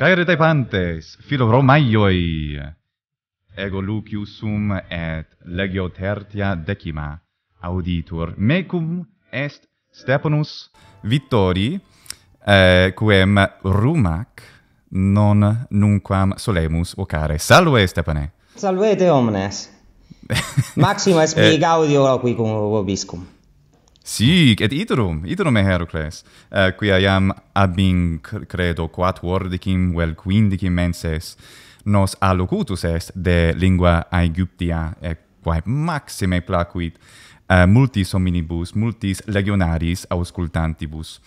Caere te pantes, filo Romaioi. Ego Lucius sum et legio tertia decima auditur. Mecum est Stephanus Vittori, eh, quem rumac non nunquam solemus vocare. Salve Stepane! Salve te omnes. Maxima spiegaudio eh. qui cum vobiscum. Sic, et iterum, iterum e Herocles, uh, quia iam ad credo quat vordicim, vel quindicim menses, nos allocutus est de lingua Aegyptia, e eh, quae maxime placuit uh, multis hominibus, multis legionaris auscultantibus.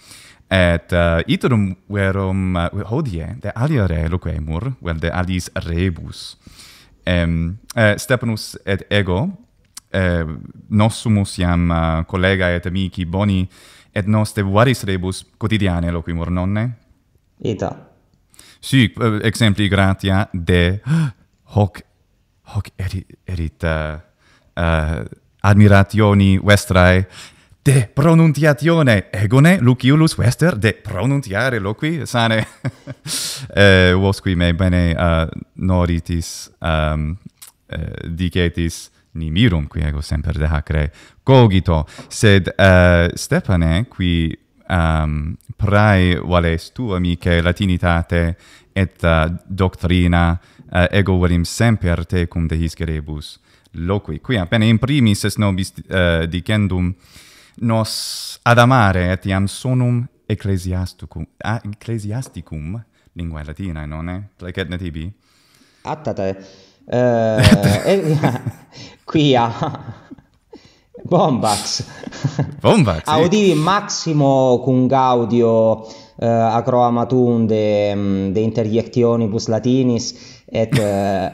Et uh, iterum verum uh, hodie de alia re loquemur, vel de alis rebus, Um, uh, Stepanus et ego, eh, nossumus iam uh, collega et amici boni et noste varis rebus quotidiane loquimur nonne ita si sì, eh, exempli gratia de hoc hoc erit, erit uh, uh, eh, admirationi vestrae de pronuntiatione egone Luciulus Wester de pronuntiare loqui sane eh vos qui me bene uh, noritis um, uh, dicetis nimirum qui ego semper de cogito sed uh, eh, stepane qui um, prae vales tu amice latinitate et uh, doctrina uh, ego verim semper te cum de his gerebus loqui qui appena in primis est nobis uh, dicendum nos ad amare et iam sonum ecclesiasticum ah, ecclesiasticum linguae latinae non e? placet ne tibi attate Uh, eh, qui a Bombax. Bombax. Eh. Audivi Maximo con gaudio uh, acroamatum de, mm, de interjectionibus latinis et... Eh,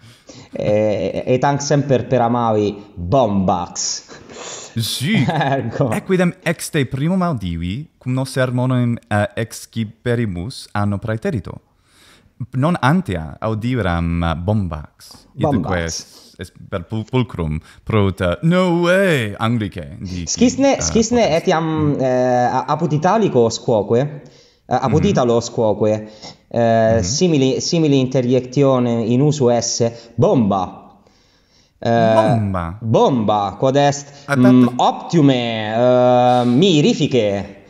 et anche sempre per amavi Bombax. Sì, ergo. Equidem ex te primum audivi, cum nos sermonem uh, ex ciperimus anno praeterito non antia audiram uh, bombax idque es per pulcrum prota no way anglice skisne skisne uh, etiam mm. eh, apud italico squoque eh, apud mm mm-hmm. squoque eh, mm simili simili interjectione in uso s bomba eh, bomba bomba quod est ah, mm, optime uh, eh, mirifique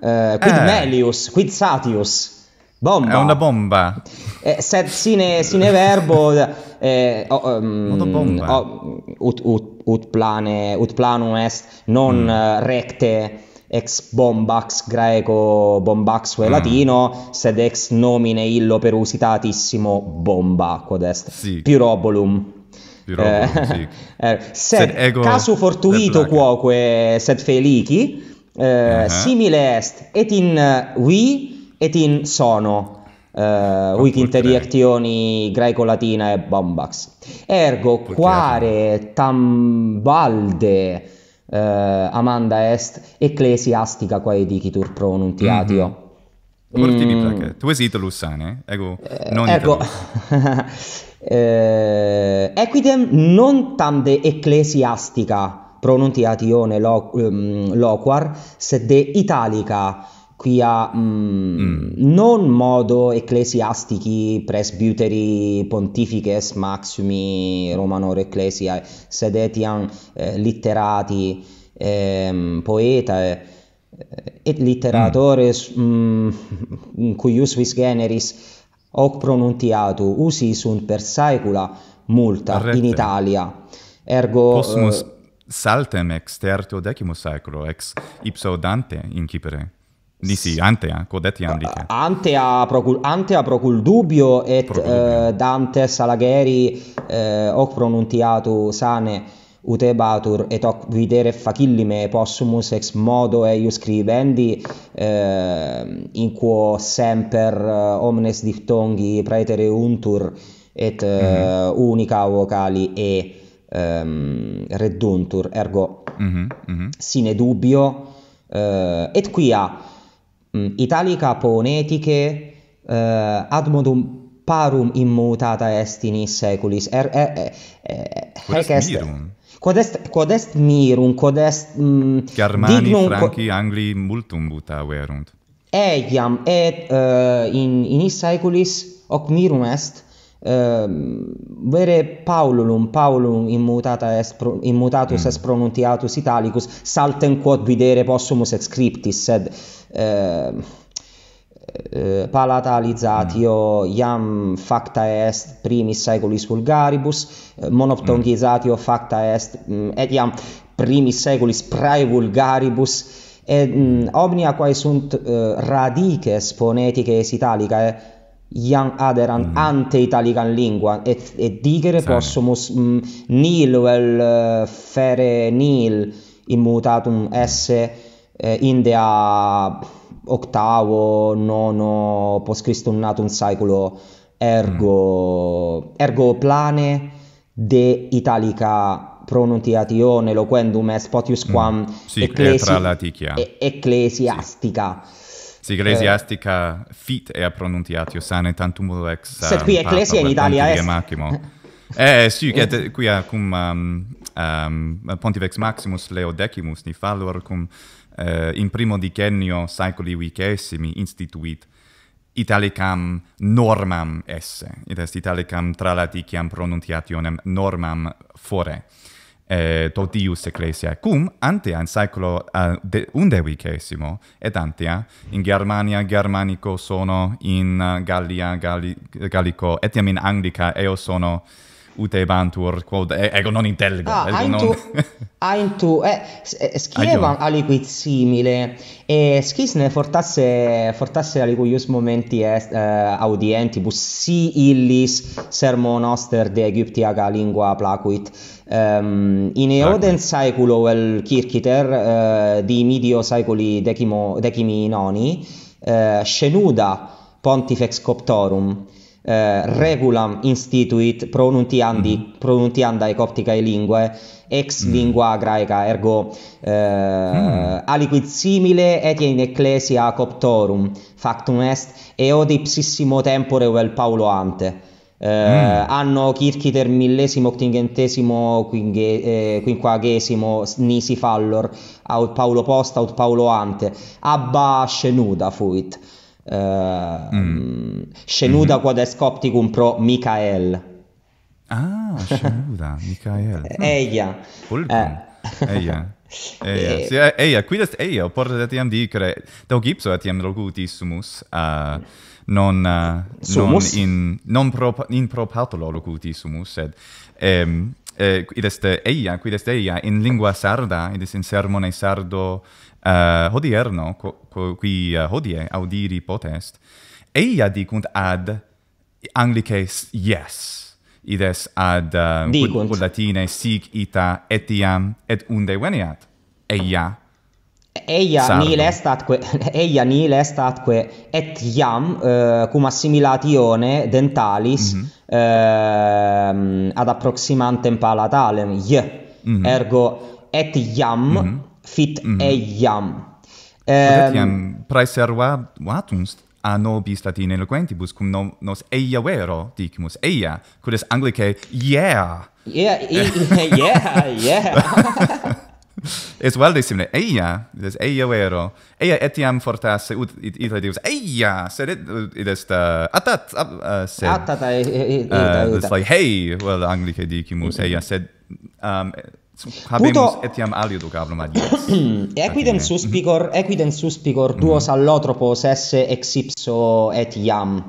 uh, eh, quid eh. melius quid satius Bomba. È una bomba. eh, sed sine sine verbo eh oh, um, oh, ut ut ut plane ut planum est non mm. uh, recte ex bombax greco bombax ve mm. latino sed ex nomine illo per usitatissimo bomba quod est. Sì. Pyrobolum. Pyrobolum. Eh, sì. Eh, sed caso fortuito quoque sed felici eh, uh -huh. simile est et in uh, Etin sono eh, wikinteriezioni greco-latina e bombax. Ergo, quare, tambalde, eh, amanda est, ecclesiastica quae dicitur pronuntiatio. Mm-hmm. Porti mm. di placca. Tu sei lusane, ego ecco, eh, non ego. Ecco. eh, equidem non tam de ecclesiastica pronuntiatione lo, um, loquar, sed de italica quia mm, mm. non modo ecclesiastici presbyteri pontifices maximi Romano ecclesia sed etiam eh, literati ehm, eh, poeta et litteratores, mm. mm cuius vis generis hoc pronuntiatu usi sunt per saecula multa in Italia ergo Cosmos. Eh, saltem ex tertio decimo saeculo ex ipso Dante incipere Di sì, ante, eh? etiam ante. Ante a procul, ante a procul dubio et dubio. Uh, eh, Dante Salagheri uh, eh, hoc pronuntiatu sane utebatur et hoc videre facillime possumus ex modo eius scribendi uh, in quo semper uh, omnes diphtongi praetere untur et uh, mm. unica vocali e um, ehm, reduntur ergo mm -hmm, mm -hmm. sine dubio uh, et quia Mm, italica poneticae uh, eh, ad modum parum immutata est in saeculis er, er, er, er, quod est mirum quod est, quod est mirum quod est germani mm, franci angli multum muta erunt eiam et uh, in in saeculis hoc mirum est Uh, vere paululum paulum in mutata est pro, in mutatus mm. est pronuntiatus italicus saltem quod videre possumus et scriptis sed uh, uh, mm. iam facta est primis saeculis vulgaribus eh, monoptongizatio mm. facta est um, et iam primis saeculis prae vulgaribus et um, omnia quae sunt uh, radices phoneticae italicae iam aderant mm mm-hmm. ante italican lingua et, et digere possumus mm, nil vel fere nil immutatum esse eh, in dea octavo nono post christum natum saeculo ergo mm. ergo plane de italica pronuntiatione loquendum est potius quam mm. sì, ecclesi ecclesiastica sì. Sì, ecclesiastica eh. fit è pronunciatio sane tantum ex. Se qui um, ecclesia in Italia è. Est... eh, sì, che qui a cum um, um, Pontifex Maximus Leo Decimus ni fallor cum uh, in primo decennio saeculi vicesimi instituit italicam normam esse. Et est italicam tra laticiam pronuntiationem normam fore eh, totius ecclesiae, cum ante in saeculo undecimo et antea in Germania Germanico sono in uh, Gallia Gallico etiam in Anglica eo sono utebantur quod ego non intelligo ah, ego non a in tu e eh, scrivevan a simile e schisne fortasse fortasse a momenti est, eh, audienti bus si illis sermo noster de aegypti lingua placuit um, in eoden okay. saeculo vel kirkiter eh, di medio saeculi decimo decimi noni eh, scenuda pontifex coptorum eh, regulam instituit pronuntiandi mm -hmm. pronuntianda e coptica e lingue ex mm -hmm. lingua graeca ergo eh, mm -hmm. simile et in ecclesia coptorum factum est od ipsissimo tempore vel paulo ante eh, mm -hmm. anno circiter millesimo octingentesimo eh, quinquagesimo nisi fallor aut paulo post aut paulo ante abba scenuda fuit mm. Ehm, Scenuda mm. quod est Copticum pro Michael. Ah, Scenuda, Michael. Eh, eia. Fulcum. Eh. Eia. Eia. Eh. Si, eia, quid est eia? Porta de tiam dicere, deo gipso etiam locutissimus, uh, non uh, sumus? non in non pro in pro patulo locutissimus sed ehm eh, id est eia quid est eia in lingua sarda id est in sermone sardo uh, hodierno qui uh, hodie audiri potest eia dicunt ad anglices yes ides ad um, dicunt. quod, latine sic ita etiam et unde veniat eia eia Sardo. nil est atque eia nil est atque et iam uh, cum assimilatione dentalis mm -hmm. uh, ad approximantem palatalem y mm -hmm. ergo et iam mm -hmm fit mm. eiam. Ehm um, praeser wat a nobis latine eloquentibus cum no, nos eia vero dicimus eia quod est anglice yeah yeah yeah yeah es vel well, eia des eia vero eia etiam fortasse ut it it dicimus eia sed it it est uh, atat uh, sed atat et et et et et et et et et et et et et et habemus Puto... etiam alio do gabrum adios. equidem suspicor, equidem suspicor mm-hmm. duos allotropos esse ex ipso et iam.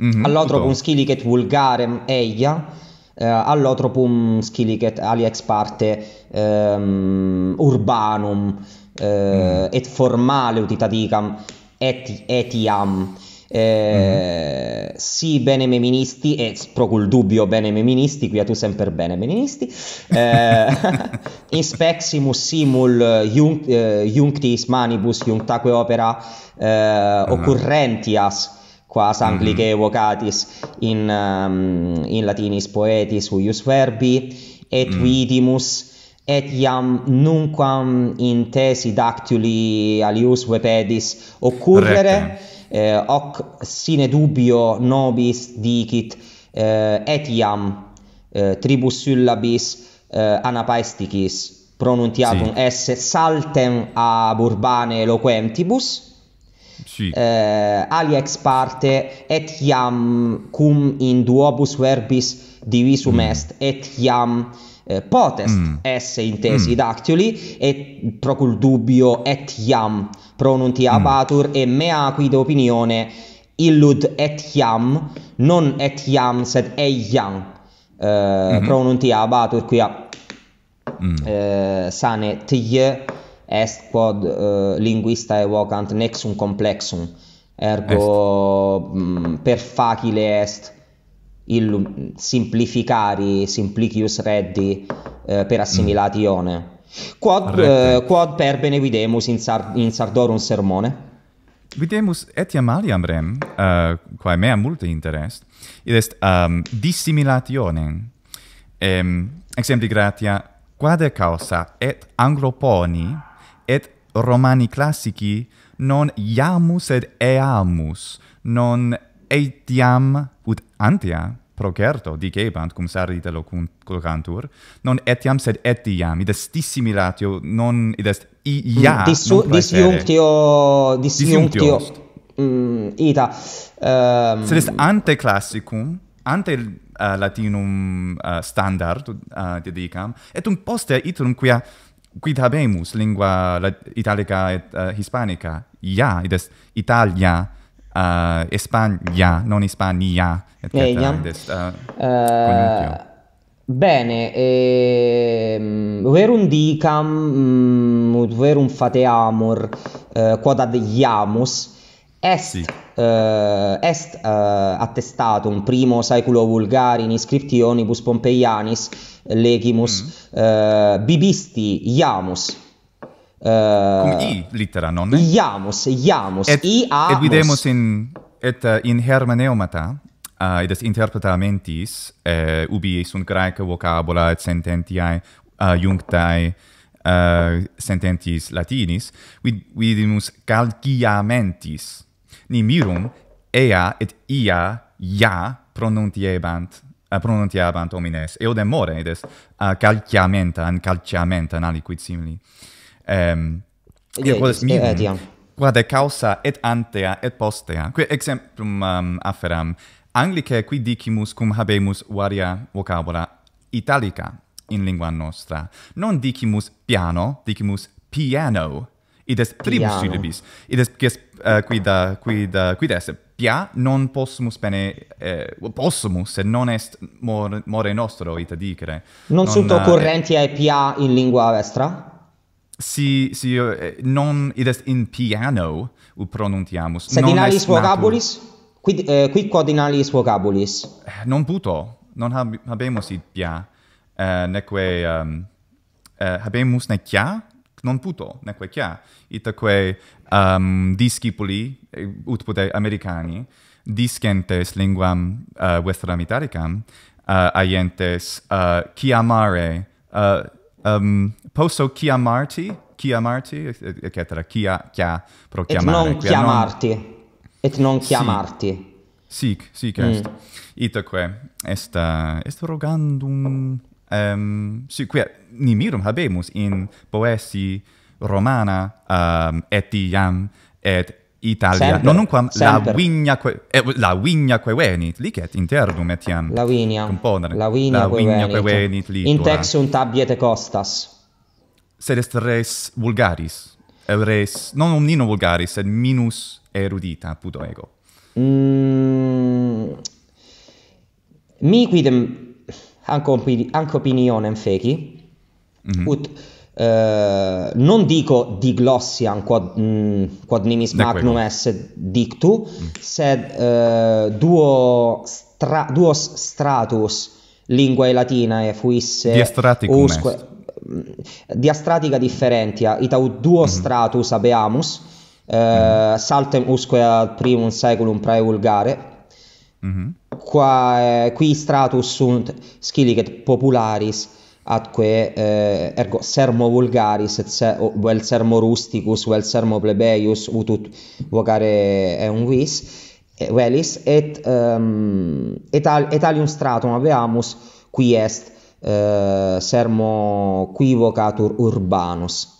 Mm -hmm, allotropum scilicet vulgarem eia, uh, allotropum scilicet alia ex parte um, urbanum uh, mm. et formale utitadicam et etiam. Eh, sì, bene meministi et procul pro col dubbio bene meministi quia qui a tu sempre bene meministi ministi, eh, in speximus simul jung eh, junctis manibus junctaque opera eh, ah. occurrentias, quas mhm. anglicae evocatis in, um, in latinis poetis huius verbi, et mhm. vidimus, et iam nunquam in tesi dactuli alius vepedis occurrere, Rete eh, hoc sine dubio nobis dicit eh, etiam eh, tribus syllabis eh, anapaesticis pronuntiatum sì. esse saltem a burbane eloquentibus sì. eh, alia ex parte etiam cum in duobus verbis divisum mm. est etiam eh, eh, potest mm. esse intesi mm. dactyli et procul dubio et iam pronunti mm. abatur mm. et mea quid opinione illud et iam non et iam sed eiam iam eh, mm -hmm. pronunti abatur quia mm. Eh, sane ti est quod eh, linguista evocant nexum complexum ergo mm, per facile est il simplificari, simplicius reddi eh, per assimilatione. Mm. Quod, eh, quod per bene videmus in, sar in sardorum sermone? Videmus etiam aliam rem, uh, quae mea multe interest, id est um, ehm, dissimilationem. Ehm, um, exempli gratia, quade causa et angloponi et romani classici non iamus et eamus, non etiam ut antia procerto dicebant cum sardite locunt colgantur non etiam sed etiam id est dissimilatio non id est ia mm, dissu disjunctio disjunctio mm, ita um, sed est ante classicum ante uh, latinum uh, standard uh, eh, de dicam et un poster iterum quia quid habemus lingua italica et uh, hispanica ia id est italia uh, Spagna, non Hispania, et eh, cetera. Uh, eh, yeah. uh, uh, bene, ehm verum dicam, mm, ut mm, verum fate amor, uh, quod ad iamus est sì. Uh, eh, est uh, attestato un primo saeculo vulgari in iscriptionibus pompeianis legimus mm. uh, bibisti iamus Eh, cum i litera non iamus iamus et, i a et videmus in et uh, in hermeneumata uh, eh, idas interpreta mentis uh, ubi sunt graeca vocabula et sententiae uh, junctae uh, sententis latinis vid vidimus calciamentis nimirum ea et ia ia pronuntiebant uh, pronuntiabant Eo eodem more des uh, calciamenta an calciamenta aliquid simili ehm um, io vuol mi qua eh, de causa et antea et postea qui exemplum um, afferam anglicae qui dicimus cum habemus varia vocabula italica in lingua nostra non dicimus piano dicimus piano id est tribus syllabis id est eh, quis da quid da quid est pia non possumus bene eh, possumus se non est more, more nostro ita dicere non, non sunt eh, occorrenti occurrentia e pia in lingua vestra si si eh, non id est in piano u pronuntiamus Sed non est vocabulis quid eh, quid quod in alis vocabulis eh, non puto non hab, habemus id pia eh, neque um, eh, habemus ne quia non puto neque quia itaque um, ehm, discipuli eh, ut pote americani discentes linguam uh, vestram uh, aientes uh, chiamare uh, um, posso chiamarti? Chiamarti? Eccetera, chia, chia, pro chiamare. Et non chiamarti. Non... Et non chiamarti. Sì, sì, sì, est. Mm. Itaque, est, eh, est rogandum... Um, ehm, sì, qui nimirum habemus in poesi romana um, et iam et Italia. Sempre, non quam la vigna que eh, la vigna que venit licet interdum etiam. La vigna. Componere. La vigna que, venit. que venit In tex un tabiet costas. Sed est res vulgaris. Et res non omnino vulgaris sed minus erudita puto ego. Mm, mi quidem anco, anco opinionem feci. Mm -hmm. Ut Eh, non dico diglossian quod, mh, mm, quod nimis De magnum quello. esse dictu, mm. sed eh, duo stra, duos stratus linguae latinae fuisse diastraticum usque, est. Mm, diastratica differentia, itaut duo mm. stratus abeamus, eh, mm. saltem usque ad primum saeculum prae vulgare, mm-hmm. qua, eh, qui stratus sunt scilicet popularis atque eh, ergo sermo vulgaris et se, vel sermo rusticus vel sermo plebeius ut ut vocare è un vis eh, velis et um, et al, et alium stratum aveamus qui est eh, sermo qui vocatur urbanus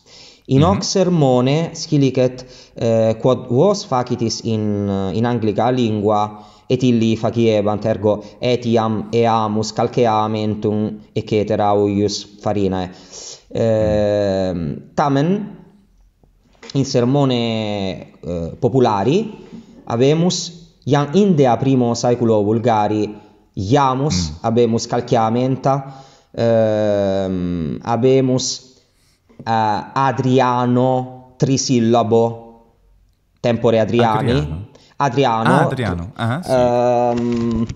in mm -hmm. hoc mhm. sermone scilicet eh, quod vos facitis in in anglica lingua et illi faciebant ergo etiam eamus calceamentum et cetera uius farinae eh, tamen in sermone eh, populari habemus iam inde a primo saeculo vulgari iamus mm. habemus calceamenta eh, habemus eh, adriano trisillabo tempore adriani Adriano. Ah, Adriano. Ah, sì. Um,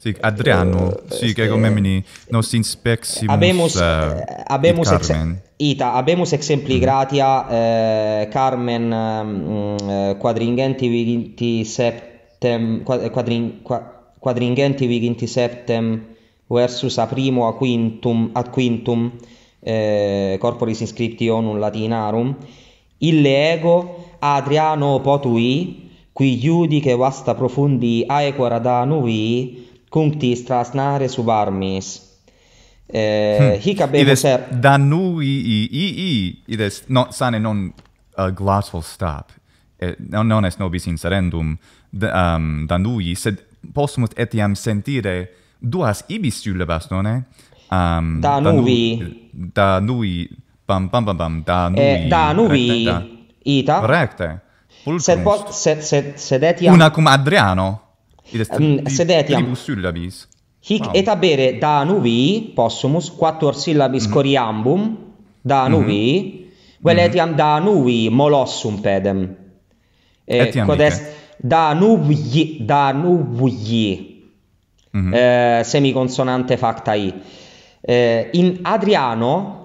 sì, Adriano. Uh, sì, che come mi nos inspeximus. Abemus uh, eh, eh, abbiamo Ita, abemus exempli mm. gratia Carmen ehm, quadringenti viginti septem quadrin quadringenti viginti septem versus a primo a quintum ad quintum eh, corporis inscriptionum latinarum ille ego Adriano potui qui iudice che vasta profundi ae quarada nuvi cumti strasnare sub armis eh, hmm. hic abemus ides er da nuvi i i i ides no, sane non a uh, stop et, non, non est nobis in serendum ehm, da, um, da sed possumus etiam sentire duas ibis tu non e um, da nuvi da nuvi pam pam pam pam da eh, nuvi da nuvi ita recte. Full sed post sed sed una cum Adriano id mm, sed etiam syllabis hic wow. et abere da nuvi possumus quattuor syllabis mm. coriambum da nuvi mm. vel mhm. etiam mm. da nuvi molossum pedem et etiam quod est da nuvi da nuvi mm. eh, semiconsonante facta i eh, in Adriano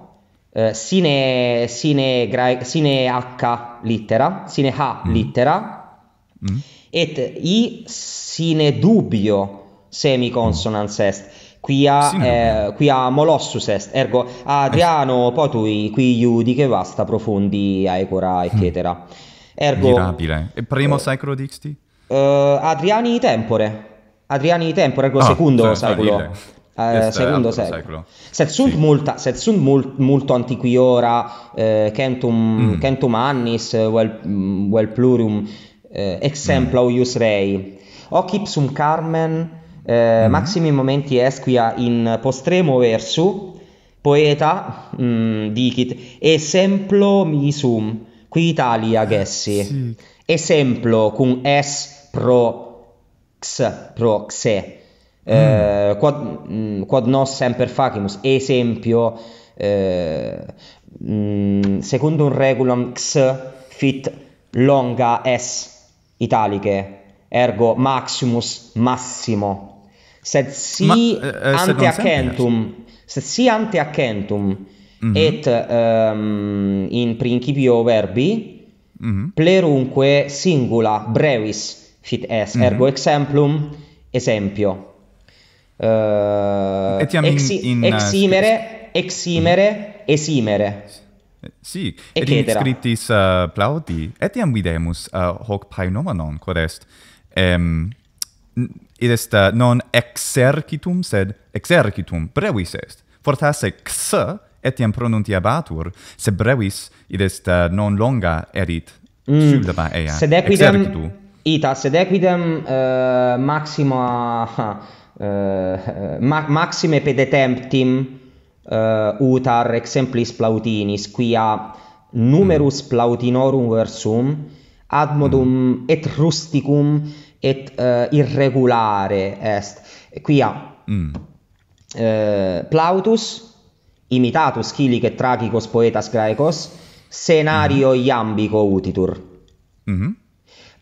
Eh, sine, sine, gra, sine H lettera, sine H mm. mm. et I sine dubbio semiconsonans mm. est. Qui a, eh, quia molossus est, ergo Adriano eh. poi tu qui che vasta profondi aecora, mm. eccetera. Ergo... Mirabile. E primo eh, sacro dixti? Eh, Adriani tempore. Adriani tempore, ergo oh, secondo secolo. uh, secondo secolo. secolo. Sed sunt sì. multa, sed sunt multo antiquiora uh, eh, centum mm. annis vel eh, vel mm, plurium uh, exempla mm. ius rei. Hoc ipsum Carmen uh, mm. maximi momenti esquia in postremo versu poeta mm, dicit exemplo misum qui Italia gessi. Sì. Exemplo cum es pro x pro xe eh, mm. quod, mh, mm, quod nos semper facimus esempio eh, mh, mm, secundum regulam x fit longa s italiche ergo maximus massimo sed si Ma, eh, eh ante accentum sed si ante accentum mm -hmm. et um, in principio verbi mm -hmm. plerunque singula brevis fit S. mm -hmm. ergo exemplum esempio uh, etiam in, in eximere uh, eximere uh, esimere Sì. et in scriptis uh, plaudi etiam videmus uh, hoc paenomenon quod est um, id est uh, non exercitum sed exercitum brevis est fortasse x etiam pronuntiabatur se brevis id est uh, non longa erit mm. ea sed equidem, exercitum ita sed equidem uh, maxima Eh, ma maxime pedetemptim uh, utar exemplis plautinis quia numerus mm. plautinorum versum ad modum mm. et rusticum et uh, irregulare est quia mm. uh, plautus imitatus cilic et tragicos poetas graecos scenario mm. iambico utitur mm -hmm.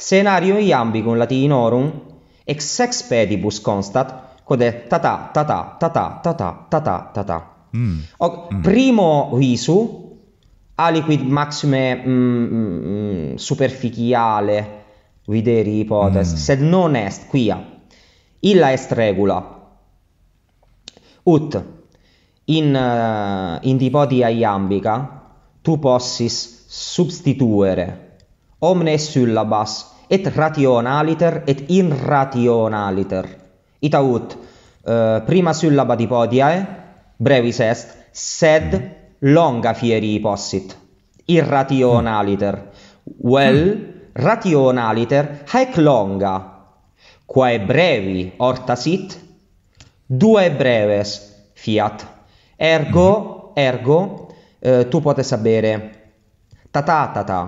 scenario iambi con latinorum ex sex pedibus constat quod est tata tata tata tata tata tata mm. mm. primo visu aliquid maxime mm, mm superficiale videri ipotes, mm. sed non est quia illa est regula ut in uh, in dipodia iambica tu possis substituere omnes syllabas et rationaliter et irrationaliter ita ut uh, prima syllaba di podiae brevis est sed longa fieri possit irrationaliter well rationaliter haec longa quae brevi orta sit due breves fiat ergo ergo uh, tu potes sapere ta ta, ta.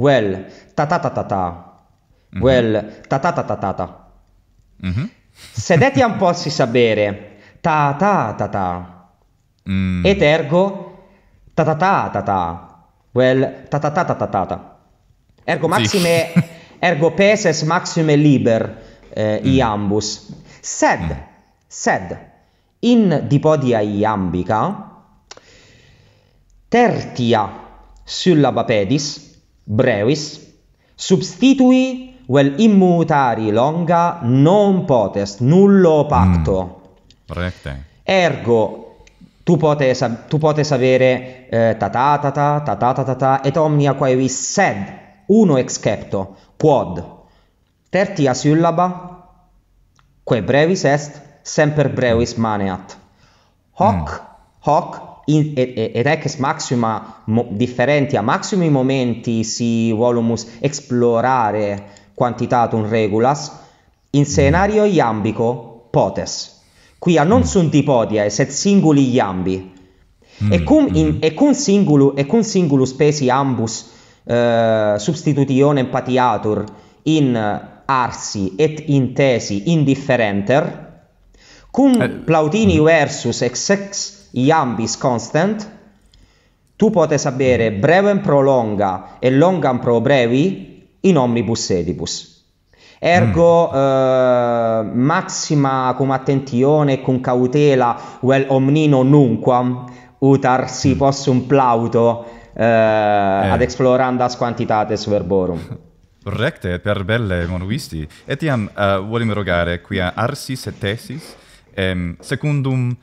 well, ta ta ta ta ta, mm-hmm. well, ta ta ta ta ta ta. Mm-hmm. Sedeti un po' si sapere, ta ta ta ta. Mm. Et ergo, ta ta ta ta ta, well, ta ta ta ta ta ta ta. Ergo maxime, ergo peses maxime liber eh, mm. iambus. Sed, mm. sed, in dipodia iambica, tertia syllaba pedis, brevis substitui vel immutari longa non potest nullo pacto mm. recte ergo tu potes tu potes avere eh, ta ta ta ta ta ta ta ta et omnia quae vis sed uno excepto quod tertia syllaba quae brevis est semper brevis maneat hoc mm. hoc in, et, et, ex maxima mo, differenti a maximi momenti si volumus explorare quantitatum regulas in scenario iambico potes qui a non mm. sunt ipodia et sed singuli iambi mm et cum in mm. et cum singulo et cum singulo spesi ambus uh, eh, substitutione empatiatur in eh, arsi et in tesi indifferenter cum eh, plautini mm. versus ex ex iambis constant tu potes habere brevem pro longa et longam pro brevi in omnibus sedibus ergo mm. Eh, maxima cum attentione cum cautela vel omnino nunquam utar si mm. possum plauto eh, eh. ad explorandas quantitates verborum correcte per belle monovisti etiam uh, eh, volim rogare quia arsis et tesis secundum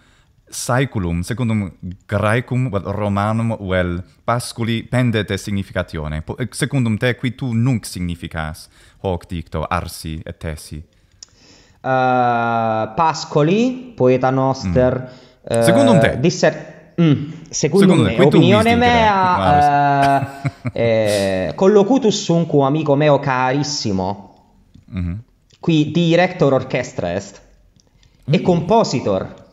saeculum, secundum graecum, vel romanum, vel pasculi pendete significatione, eh, secundum te, qui tu nunc significas, hoc dicto, arsi et tesi. Uh, pascoli, poeta noster, mm. uh, secundum te, uh, disser, mm, secundum, secundum me, opinione mea, uh, eh, collocutus un amico meo carissimo, mm -hmm. qui director orchestra est, mm. e compositor,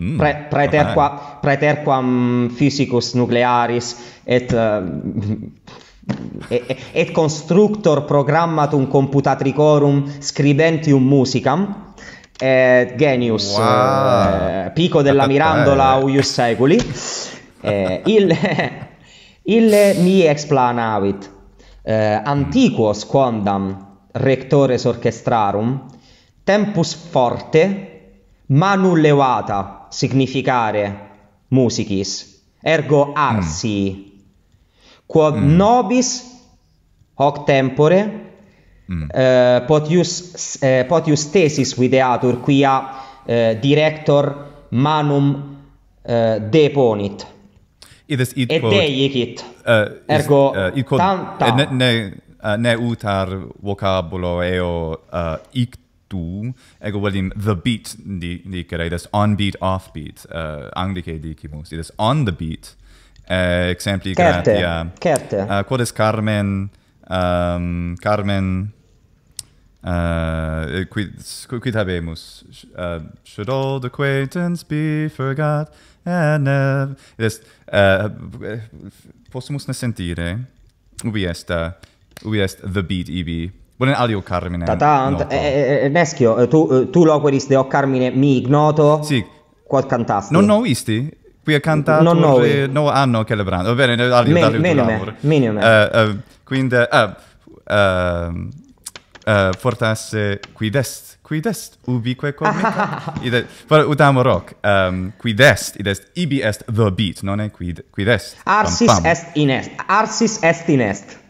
mm, ah, qua quam physicus nuclearis et uh, eh, et, et constructor programmatum computatricorum scribentium musicam et genius wow. Eh, pico della ah, mirandola uius seculi eh, ille ille mi explanavit uh, antiquos quondam rectores orchestrarum tempus forte manu levata significare musicis ergo arsi mm. quod mm. nobis hoc tempore mm. potius eh, potius eh, thesis videatur quia eh, director manum eh, deponit it eh, id quod... et deicit uh, ergo is, uh, tanta ne, ne, uh, ne utar vocabulo eo uh, ict du ego well the beat di di kare das on beat off beat uh eh, anglike di kimus it is on the beat uh, exempli gratia certe uh, quod carmen um carmen uh eh, quid quid habemus uh, should all the acquaintance be forgot and uh, is uh possumus ne sentire ubi est ubi est the beat ebi Bene alio Carmine. Ta tanto e meschio tu tu lo queris de o oh, Carmine mi ignoto. Sì. Quad cantasti. Non no visti? Qui ha cantato non no no anno che le brand. Va bene, alio alio tu lavoro. Minimo. Eh, eh quindi eh ehm, eh fortasse qui dest qui dest ubique qua. Ide for utamo rock. Ehm qui dest i est ibi est the beat, non è qui qui dest. Arsis est in est. Arsis est in est.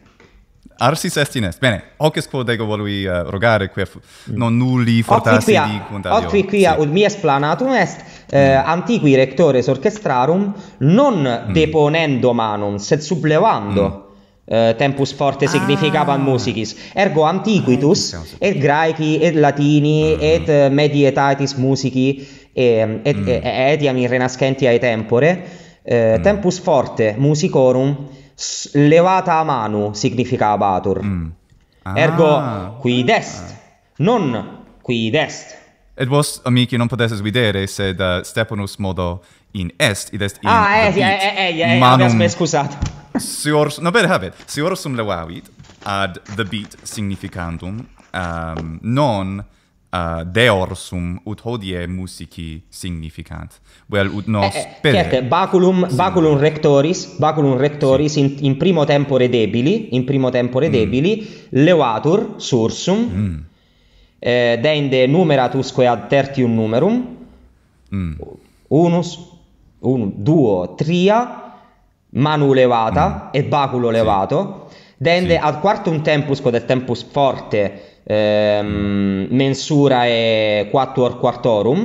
Arsis est. Bene, hoc quod ego volui eh, rogare, quia mm. non nulli fortasse di quantadio. Hoc qui quia, sì. ut mi esplanatum est, eh, mm. antiqui rectores orchestrarum, non mm. deponendo manum, sed sublevando. Eh, tempus forte significaban ah. musicis ergo antiquitus et graeci et latini mm. et medietatis musici et, et, et etiam in renascentia et tempore tempus forte musicorum levata a mano significa mm. Ergo ah. quid est, non quid est. Et vos, amici, non potestes videre, sed uh, eh, Stephanus modo in est, id est in ah, the eh, beat, eh, eh, eh, eh manum... Ah, si ors... No, bene, habet. Si orsum levavit ad the beat significandum, ehm, non... Uh, uh, deorsum ut hodie musici significant vel ut nos eh, eh certe, baculum sì. baculum rectoris baculum rectoris sì. in, in primo tempore debili in primo tempore mm. debili levatur sursum mm. eh, ad tertium numerum mm. unus un duo tria manu levata mm. et baculo levato sì. Dende sì. ad quartum tempus, quod est tempus forte, ehm mm. mensura e quattuor quartorum mm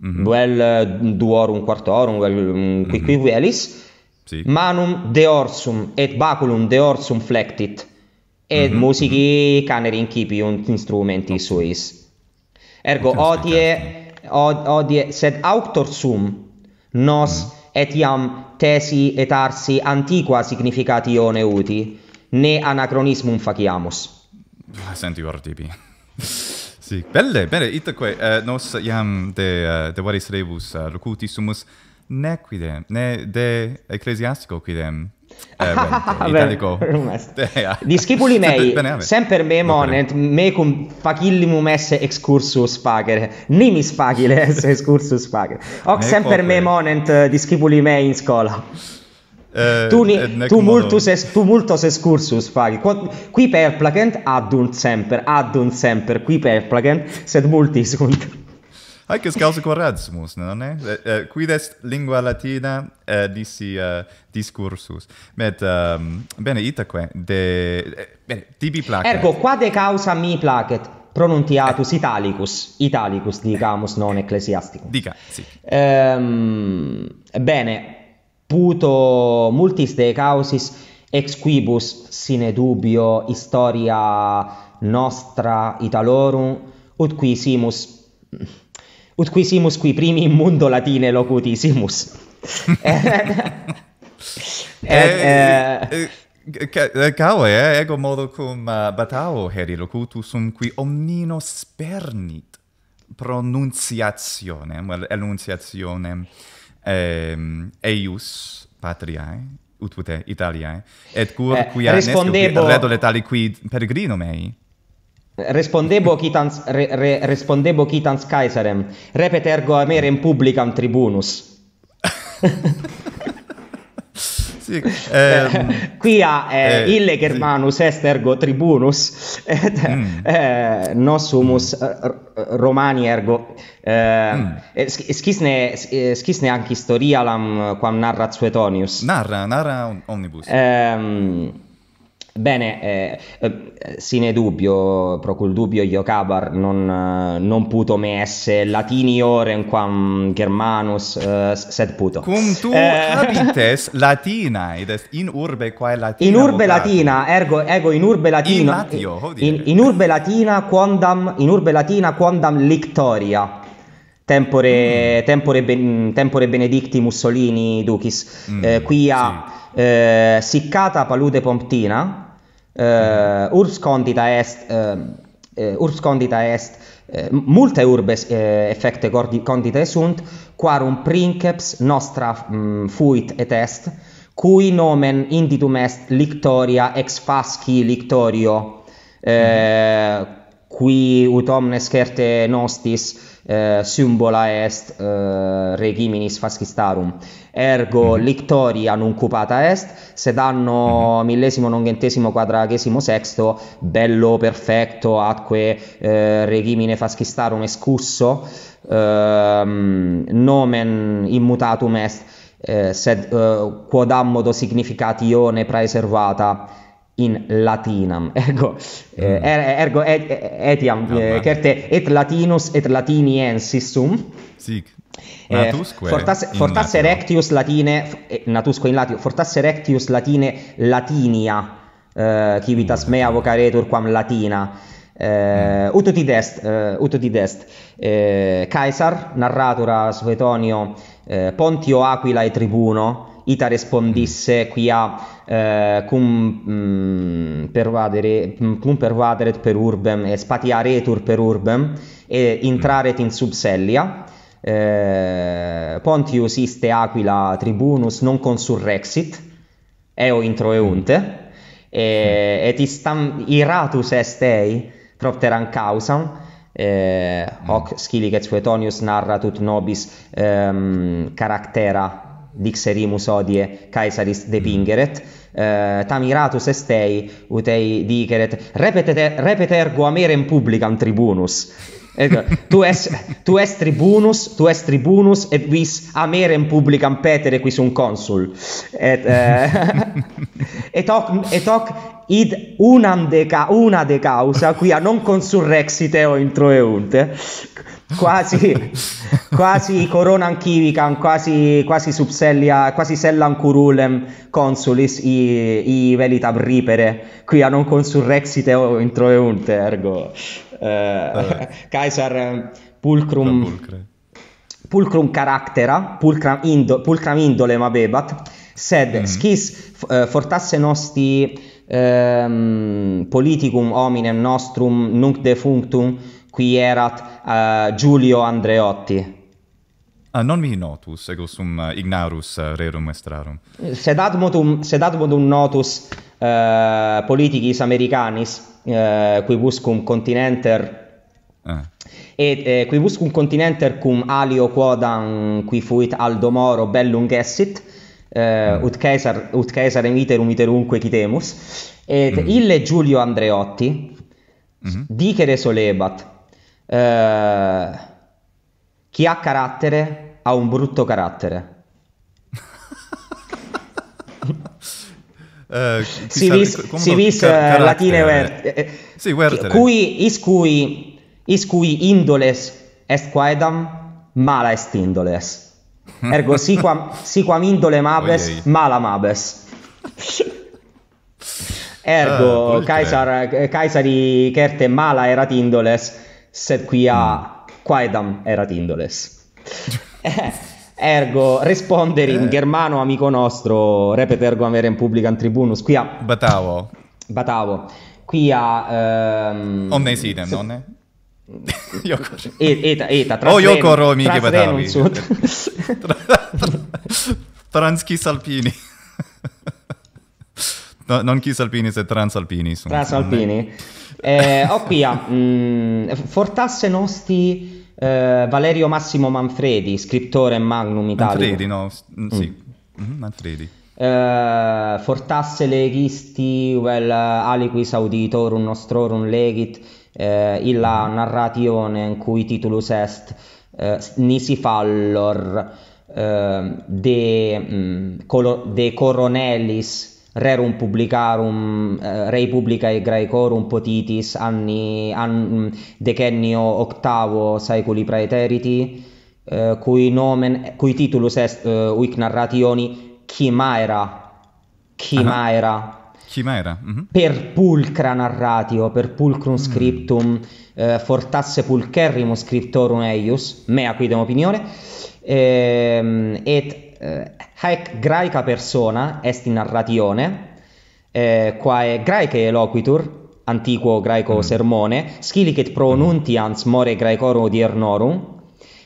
-hmm. vel duor un quartorum vel mm, qui qui mhm. velis mm -hmm. sì manum deorsum et baculum deorsum flectit et mm -hmm. musici mm -hmm. caneri quipi instrumenti okay. suis ergo odie odie sed auctor sum nos mm et iam tesi et arsi antiqua significatione uti ne anachronismum faciamus Ja, ah, sent über Sì, belle, belle, it uh, eh, nos iam de uh, de varis rebus uh, eh, locuti sumus ne de ecclesiastico quidem. Eh, ah. bene, italico. Discipuli mei, semper me monet, me cum facillimum esse excursus pagere. Nimis facile esse excursus pagere. Hoc semper me monet discipuli mei in scola eh, tu, ni, tu, multus es, tu multos excursus fagi. Quod, qui perplacent, adunt semper, adunt semper, qui perplacent, sed multis sunt. Haec est causa quod radsmus, no, ne? Eh, eh, quid est lingua latina eh, nisi uh, eh, discursus? Met um, bene, itaque, de... Eh, bene, tibi placet. Ergo, qua de causa mi placet? pronuntiatus eh. italicus, italicus, dicamus, non ecclesiasticum. Dica, sì. Ehm, bene, disputo multis de causis ex quibus sine dubio historia nostra italorum ut qui simus ut qui simus qui primi in mundo latine locutissimus eh, et, et, eh, et, eh, ego modo cum uh, batao heri locutusum qui omnino spernit pronunciationem, well, enunciationem eh, eius patriae, ut Italiae, et cur eh, quia respondebo... nescio redole tali qui peregrino mei, Respondebo quitans re, re, respondebo quitans Caesarem. Repetergo amere in publicam tribunus. Sì, ehm qui a eh, eh, Ille Germanus sì. est ergo tribunus et mm. eh, nos sumus mm. Romani ergo eskisne eh, mm. eskisne eh, eh, anche historia lam eh, quam narrat Suetonius. Narra narra omnibus. Ehm Bene, eh, eh sine dubio, pro col dubio io cabar non, eh, non puto me esse latini ore quam germanus uh, sed puto. Cum tu eh, habites latina, et est in urbe quae latina In urbe latina, ergo, ego in urbe latina. In latio, oh, in, in, urbe latina quondam, in urbe latina quondam lictoria. Tempore, mm. tempore, ben, tempore benedicti Mussolini ducis, mm, eh, quia... Sì. Eh, siccata palude pomptina, uh, eh, urbs condita est uh, eh, eh, urbs condita est uh, multae urbes uh, effecte condita sunt quarum princeps nostra um, fuit et est cui nomen inditum est lictoria ex fasci lictorio mm. qui ut omnes certe nostis uh, symbola est regiminis fascistarum ergo mm. lictoria non cupata est sed anno mm. millesimo nonagesimo quadragesimo sexto bello perfetto atque eh, regimine fascistarum escusso, ehm, nomen immutatum est eh, sed eh, quodammodo significatione praeservata in latinam ergo eh, mm. Er, ergo et, etiam eh, certe et latinus et latiniensis sum sic Eh, natusque. Eh, fortasse fortasse rectius latine eh, natusque in latio fortasse rectius latine latinia eh, civitas mm. mea vocaretur quam latina. Eh, mm. Ut id est eh, ut est eh, Caesar narratur a Suetonio eh, Pontio Aquila et tribuno ita respondisse mm. quia eh, cum mm, pervadere cum pervaderet per urbem et spatiaretur per urbem et mm. intraret in subsellia. Eh, Eh, Pontius iste aquila tribunus non consurrexit eo intro eunte e, hmm. et istam iratus est ei propter causam eh, hmm. hoc scilicet Suetonius narrat ut nobis um, caractera dixerimus odie caesaris hmm. depingeret eh, tam iratus est ei ut ei diceret repete, repete ergo amere publicam tribunus Ega, tu es tu es tribunus, tu es tribunus et vis amerem publicam petere qui sunt consul. Et eh, et hoc et hoc id unam de ca una de causa qui a non consul rexiteo introeunte quasi quasi corona anchivica quasi quasi subsellia quasi sellam curulem consulis i i velita ripere qui a non consul rexiteo introeunte ergo Caesar eh, eh, pulcrum pulcrum caractera pulcram indo pulcram indole ma bebat sed mm. scis eh, fortasse nosti ehm, politicum hominem nostrum nunc defunctum qui erat Giulio Andreotti Uh, non mi notus ego sum ignarus rerum estrarum sed admodum sed notus uh, eh, politicis americanis, uh, eh, quibuscum continenter Ah. Et eh, eh quibus continenter cum alio quodam qui fuit Aldo Moro bellum gessit, eh, mm. ut, Caesar, ut Caesarem iterum iterumque quitemus, et mm. ille Giulio Andreotti mm-hmm. dicere solebat, eh, chi ha carattere ha un brutto carattere. Eh, si vis, si vis eh, car- latine verte. Sì, vertere. Cui, iscui, iscui indoles est quaedam, mala est indoles. Ergo siquam, siquam indole mabes, Oiei. mala mabes. Ergo, ah, Caesar, Caesari certe mala erat indoles, sed quia mm. quaedam erat indoles. Ergo rispondere in eh. germano amico nostro, repet ergo avere in publicam tribunus, qui a... Batavo. Batavo. Qui a... Ehm, onne sitem, se... onne? eta, eta, trans oh, io corro amiche Batavi. Transchis alpini. No, non chis alpini, se transalpini. Sono. Transalpini. Eh, ho qui a... Mh, mm, fortasse nostri eh, Valerio Massimo Manfredi, scrittore Magnum Italia. Manfredi, no, mm. sì, mm. Manfredi. Eh, fortasse leghisti, vel well, aliquis auditorum nostrorum legit, eh, illa mm-hmm. narratione in cui titulus est eh, nisi fallor eh, de, mh, mm, colo, de coronelis rerum publicarum uh, eh, rei publica graecorum potitis anni an decennio octavo saeculi praeteriti eh, cui nomen cui titulus est eh, uic narrationi chimaera chimaera uh mhm. per pulcra narratio per pulcrum mm. scriptum mm. uh, fortasse pulcherrimus scriptorum eius mea quidem opinione ehm, et eh, haec graeca persona est in narratione eh, quae graeca eloquitur antiquo graeco mm. sermone scilicet pronuntians more graecorum odiernorum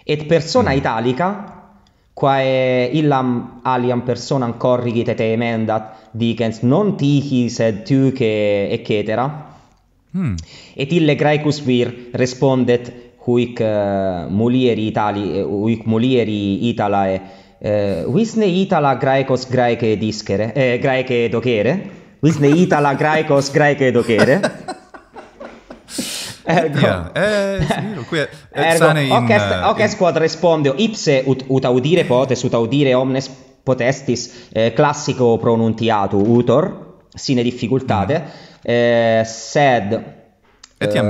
et persona mm. italica quae illam aliam personam corrigit et emendat dicens non tihi sed tu che et cetera mm. et ille graecus vir respondet huic uh, mulieri itali eh, huic mulieri italae uh, eh, Wisne Itala Graecos Graeche Dischere, eh, Graeche Dochere, Wisne Itala Graecos Graeche Dochere. Ergo, ecco. yeah, eh, qui è, è eh, ergo, eh, in, ok, uh, ok in... squad respondio ipse ut, ut audire potes, ut audire omnes potestis, eh, classico pronuntiato utor, sine difficultate, mm. eh, sed... Etiam,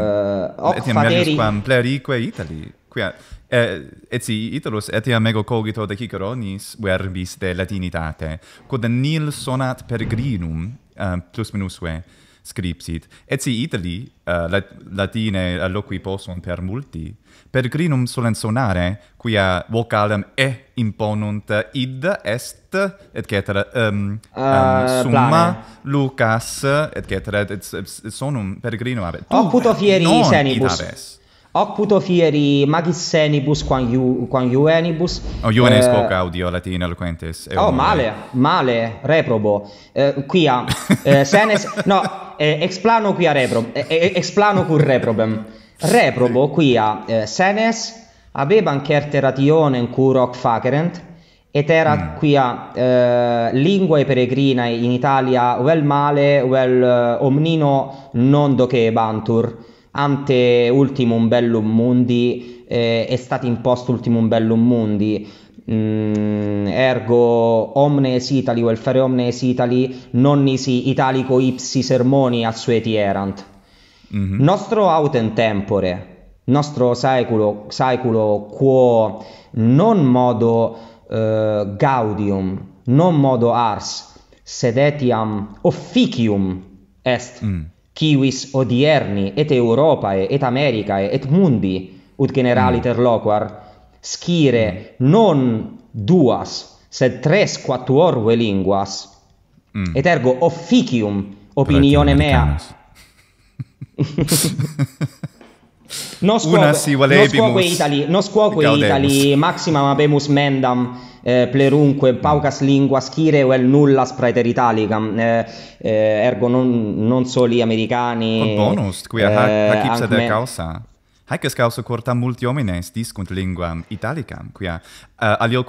uh, etiam fateri... Itali. Quia, eh, si, Italus etiam ego cogito de Ciceronis verbis de latinitate, quod nil sonat pergrinum uh, eh, plus minusque, scripsit. Etsi Italy, uh, eh, lat latine loqui possum per multi, pergrinum solent sonare, quia vocalem e imponunt id est, et cetera, um, uh, summa, plane. Lucas, et cetera, et, et, et sonum peregrinum abet. Tu, oh, puto fieri, non senibus. non Occuto fieri magissenibus quan, ju, quan juvenibus. Oh, juvene eh, spoc audio latina eloquentes. Oh, male, male, reprobo. Eh, quia, eh, senes, no, eh, explano quia reprobo, eh, eh, explano cur reprobem. Reprobo quia eh, senes aveban certerationen cur hoc facerent, et era mm. quia eh, linguae peregrinae in Italia vel male, vel eh, omnino non docebantur. bantur ante ultimum bellum mundi eh, est stati impost ultimum bellum mundi Mm, ergo omnes itali vel fere omnes itali non nisi italico ipsi sermoni al sue mm -hmm. nostro aut tempore nostro saeculo saeculo quo non modo eh, gaudium non modo ars sedetiam officium est mm civis odierni et Europae et Americae et mundi ut generaliter mm. loquar scire mm. non duas sed tres quattuor ve linguas mm. et ergo officium opinione mea No una si volebimus. Nos quoque Italy, nos quoque itali, maxima habemus mendam eh, plerunque paucas lingua scire vel nulla spraeter italicam eh, eh, ergo non non soli americani Con bonus qui eh, ha ha me... causa Hai che scalso corta multi homines discunt lingua italicam qui a uh, eh, alio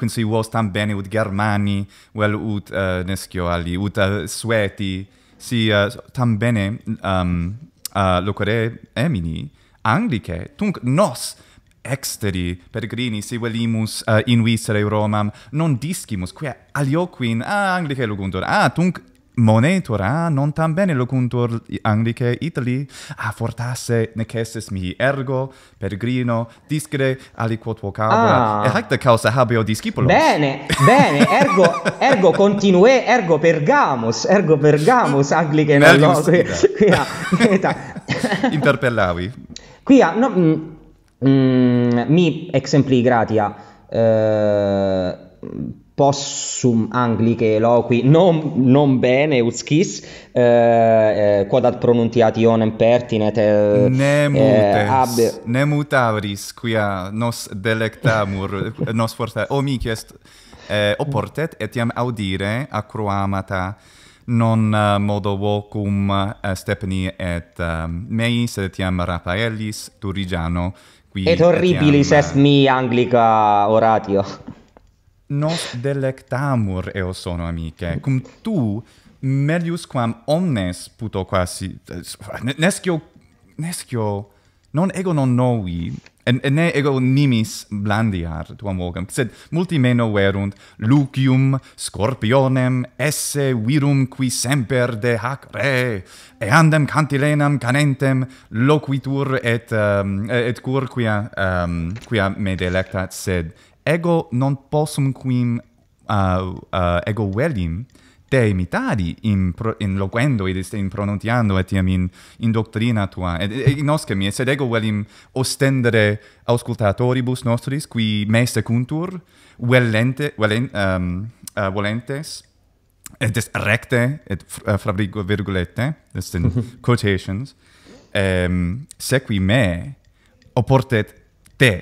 tam bene ut germani vel ut uh, eh, nescio ali ut uh, sueti si uh, tam bene um, ehm, uh, locore emini Anglice, tunc nos exteri peregrini si velimus uh, in visere Romam, non discimus, quia alioquin, ah, Anglice lugundur, ah, tunc monetur, ah, non tam bene locuntur Anglice Italy, ah, fortasse necesses mihi ergo, peregrino, discere aliquot vocabula, ah. e hac causa habeo discipulos. Bene, bene, ergo, ergo continue, ergo pergamos, ergo pergamos Anglice. non lo, quia, Interpellavi quia no, mm, mm mi exempli gratia eh, possum anglice loqui non non bene uscis eh, eh, quod ad pronuntiationem pertinet eh, ne eh, mutes eh, ab... ne mutavris quia nos delectamur nos forte omic est eh, etiam audire acroamata non uh, modo vocum uh, eh, Stephanie et uh, mei, sed etiam Raphaelis Turigiano, qui et horribilis etiam, est mi Anglica oratio. Nos delectamur eo sono, amice, cum tu melius quam omnes puto quasi... Nescio, nescio, non ego non novi, en en ego nimis blandiar tuam vogam sed multi meno verunt lucium scorpionem esse virum qui semper de hac re e andem cantilenam canentem loquitur et um, et cur quia um, quia me delectat sed ego non possum quim uh, uh, ego velim te imitari in pro, in loquendo ed est in pronuntiando et iam in, in doctrina tua et ignosque mi sed ego velim ostendere auscultatoribus nostris qui me secuntur velente velen um, uh, volentes et est recte et fabrico eh, virgulette est in mhm. quotations um, sequi me oportet te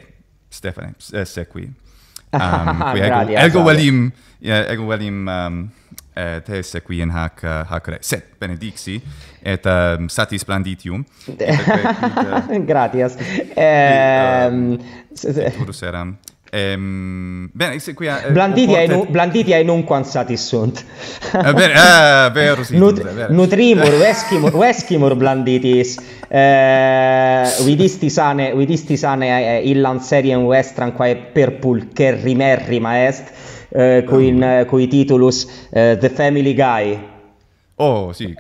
stephane eh, sequi um, ego velim ego velim um, eh, te se qui in hac, uh, hac re. Set, benedixi, et um, satis planditium. et, et, et, Gratias. Ehm um, et, um, et Ehm um, bene, se qui uh, Blanditia in portet... Blanditia in un quan satis sunt. Eh bene, eh vero sì. Nut vero. Nutrimur vescimur vescimur blanditis. Eh uh, vidisti sane, vidisti sane uh, illan serie in west per pul maest. Eh eh, cui, in, eh, cui titulus eh, The Family Guy. Oh, sì.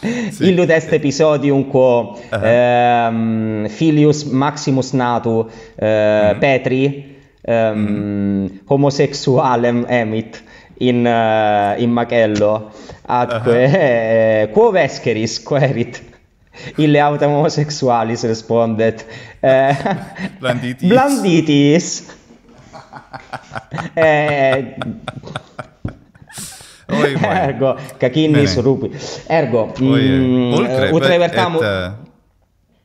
sì. Illu test episodio un quo uh ah. -huh. ehm, filius maximus natu eh, mm-hmm. Petri ehm, mm-hmm. homosexualem emit in uh, in Macello atque uh ah. -huh. eh, quo vesceris querit ille autem homosexualis respondet eh, blanditis, blanditis eh Oi, Ergo, cacchini rupi. Ergo, mm, oltre a eh, eh,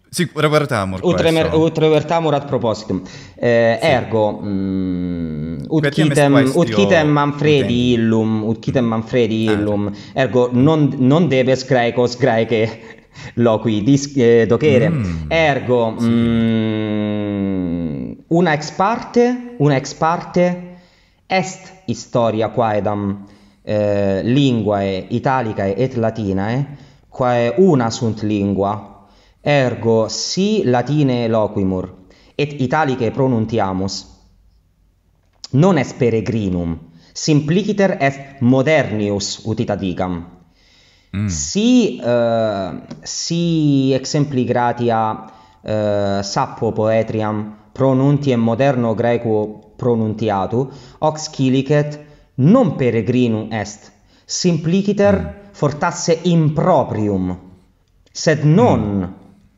Sì, ora verta rat propositum. Eh ergo, mm, ut ut Manfredi illum, ut Manfredi ah, illum. Ergo non non debes graecos graeche loqui dis eh, docere. Mm. Ergo, una ex parte, una ex parte est historia quaedam eh, linguae italicae et latinae, quae una sunt lingua, ergo si latine loquimur, et italicae pronuntiamus, non est peregrinum, simpliciter est modernius ut ita digam. Mm. Si, uh, si exempli gratia uh, eh, sappo poetriam, pronunti moderno greco pronuntiatu ox kiliket non peregrinu est simpliciter mm. fortasse improprium sed non mm.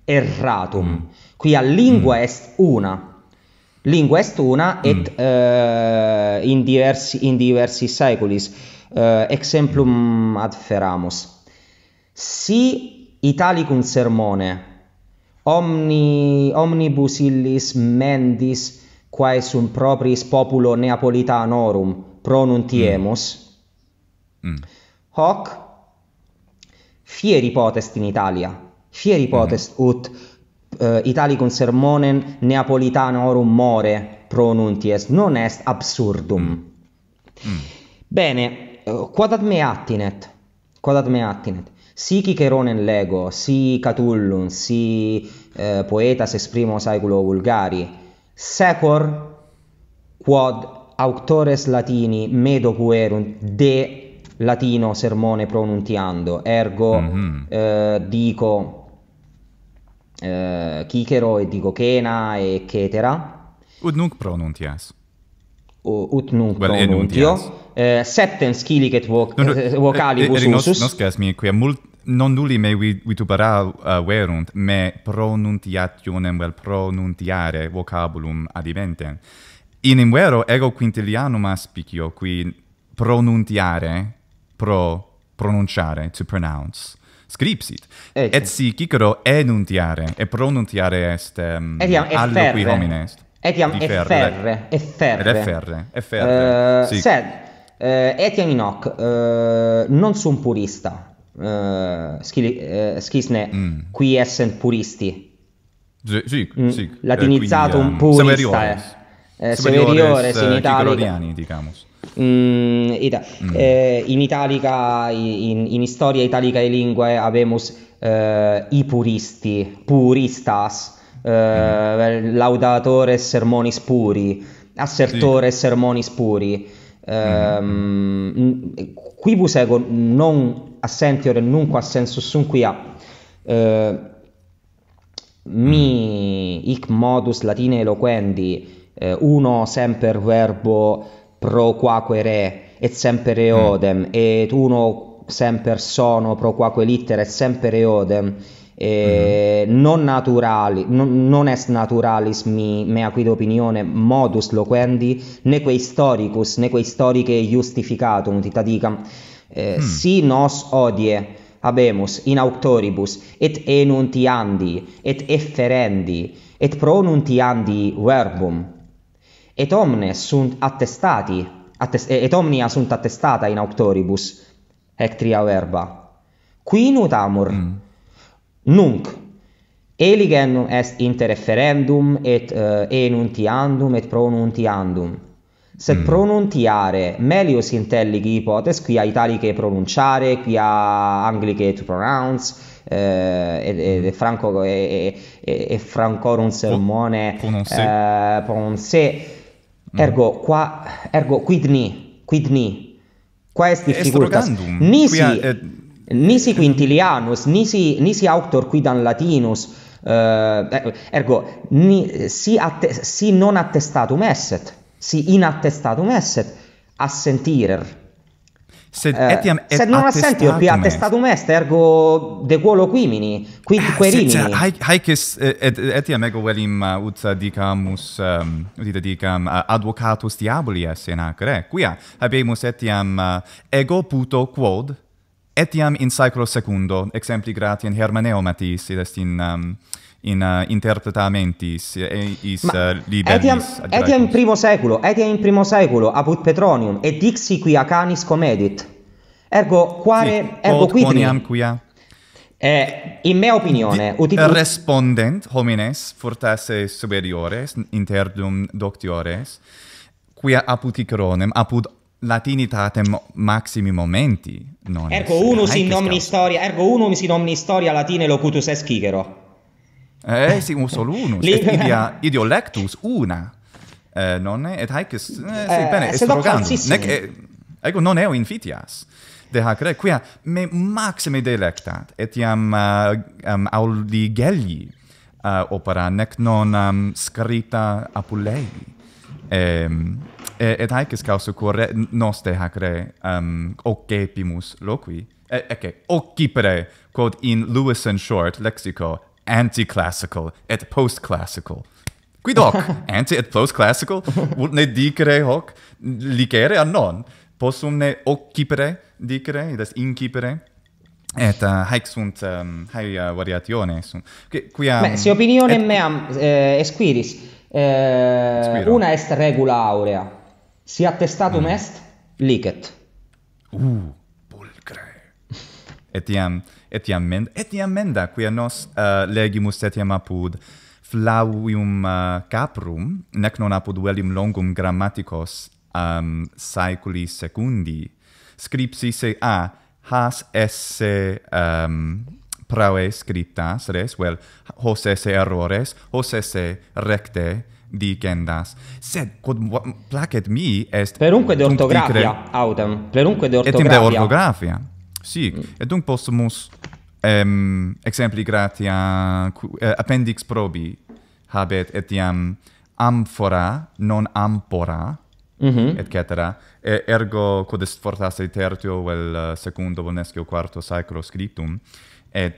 erratum mm. qui a lingua mm. est una lingua est una mm. et mm. uh, in diversi in diversi saeculis uh, exemplum ad feramus si italicum sermone omni omnibus illis mendis quae sunt propriis populo neapolitanorum pronuntiemus mm. Mm. hoc fieri potest in italia fieri potest mm. Mm-hmm. ut uh, eh, itali cum sermonem neapolitanorum more pronunties non est absurdum mm. Mm. bene uh, eh, quod ad me attinet quod ad me attinet si Cicerone in lego, si Catullus, si eh, poetas ex primo saeculo vulgari, secor quod auctores latini medo puerunt de latino sermone pronuntiando. Ergo mm -hmm. eh, dico eh, Cicero e dico Cena et cetera. Ut nunc pronuntias ut nunc well, pronuntio. Eh, septem scilicet vo no, no, eh, eh, vocalibus usus. Non scas mi, quia mult, non nulli me vituperà verunt, me pronuntiationem, vel pronuntiare vocabulum adiventem. In vero, ego quintilianum aspicio, qui pronuntiare, pro pronunciare, to pronounce, scripsit. Et si, cicero, enuntiare, e pronuntiare est um, allo qui homine est. Etiam FR, FR. FR. Uh, sì. Sed, uh, Etiam Inok, uh, eh, non sono purista, uh, eh, schil- uh, mm. qui essent puristi. Sì, sì, mm, sì. Latinizzato eh, quindi, um, un ehm, purista. Eh. Eh, severiores in italica. Dicamus. Mm, ita- mm. Eh, in italica, in, in storia italica e lingue, abbiamo eh, i puristi, puristas, eh, laudatore sermoni spuri, assertore sì. sermoni spuri. Eh, mm-hmm. quibus ego non assentior e nunque assensus sunquia eh, mi hic modus latine eloquendi eh, uno semper verbo pro quaque re et semper eodem mm. et uno semper sono pro quaque littera et semper eodem e mhm. non naturali non, non est naturalis mi mea quid opinione modus loquendi ne historicus ne historice historicae justificatum ti eh, hmm. si nos odie habemus in auctoribus et enuntiandi et efferendi et pronuntiandi verbum et omnes sunt attestati attest et omnia sunt attestata in auctoribus etria verba qui nutamur mm. Nunc, eligenum est inter referendum et uh, enuntiandum et pronuntiandum. Se mm. pronuntiare, melius intelligi hypotes, quia italiche pronunciare, quia anglicae to pronounce, e uh, et, et, et franco e francorum sermone pronunce uh, mm. ergo qua ergo quid ni qua est difficultas est nisi quia, eh, nisi quintilianus nisi nisi auctor quidam latinus uh, ergo ni, si atte, si non attestatum esset si inattestatum esset assentirer sed uh, etiam et sed non assentio qui attestatum est ergo de quo quimini qui ah, querimini. sed hai hai eh, et, etiam ego velim uh, ut dicamus um, ut dicam uh, advocatus diaboli in acre, quia habemus etiam uh, ego puto quod etiam in saeclo secundo exempli gratia in hermeneo matis id est in um, in uh, interpretamentis e is uh, liberis etiam, etiam in primo saeculo etiam in primo saeculo apud petronium et dixi qui acanis comedit ergo quare sì, ergo quid quoniam quia Eh, in mea opinione, utibus... Respondent homines fortasse superiores interdum doctiores, quia apud Cicronem apud latinitatem maximi momenti non ergo unus in omni historia ergo unum in omni historia latine locutus est cicero eh, eh si un solo unus Lì... et idia idiolectus una eh, non è et haec est eh, eh, bene est rogandum nec e, eh, non eo infitias de hac re quia me maxime delectat et iam uh, eh, um, gelli uh, opera nec non um, scripta apulei ehm e et haec est causa corre noste haec re um occipimus loqui e e occipere quod in lewis and short lexico anti classical et post classical quid hoc anti et post classical ut ne dicere hoc ligere an non possum ne occipere dicere id das incipere et uh, haec sunt um, haec uh, variatione sunt qui am si opinione et... meam eh, esquiris Eh, una est regula aurea, Si attestatum mm. est licet. U uh, pulcre. etiam etiam mend etiam menda quia nos uh, legimus etiam apud flavium uh, caprum nec non apud velim longum grammaticos um, saeculi secundi scripsi se a has esse um, praue scriptas res vel well, hos esse errores hos esse recte dicendas sed quod placet mi est perunque de ortografia autem perunque de ortografia et de ortografia sì. mm. et dunc possumus ehm exempli gratia eh, appendix probi habet etiam amphora non ampora mm -hmm. et cetera e ergo quod est fortasse tertio vel eh, secundo volnesque quarto cycro scriptum et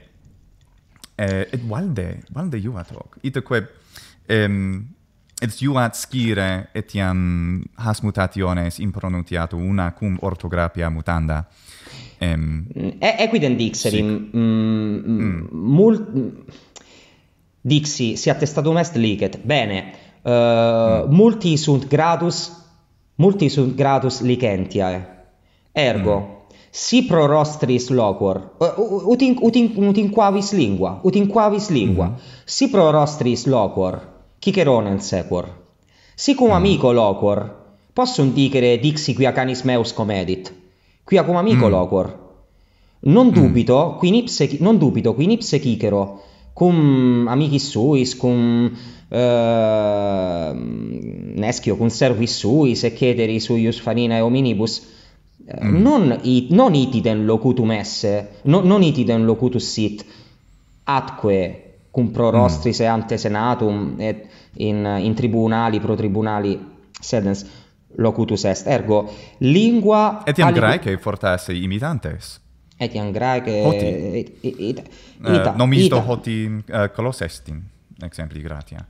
eh, et valde valde iuvat hoc ite quod ehm et juat scire etiam hasmutationes impronuntiatu una cum orthographia mutanda em mm, e equidem dixerim mm, mm, mm. mult dixi si attestatum mest licet bene uh, mm. multi sunt gradus multi sunt gradus licentiae ergo mm. si pro rostris loquor uh, ut in quavis lingua ut quavis lingua mm. si pro rostris loquor Cicerone in sequor. cum amico loquor, possum dicere dixi quia canis meus comedit, quia cum amico mm. loquor. Non dubito, qui nipse, non dubito, qui nipse Cicero, cum amicis suis, cum uh, ehm, nescio, cum servis suis, et cederi suius farina e ominibus, eh, mm. non, it, non itiden locutum esse, non, non itiden locutus sit, atque cum pro mm. rostris mm. ante senatum et in eh, in tribunali pro tribunali sedens locutus est ergo lingua etiam alibi... graece fortasse imitantes etiam graece hoti. Et, et, et, ita uh, hoti uh, eh, colossestin exempli gratia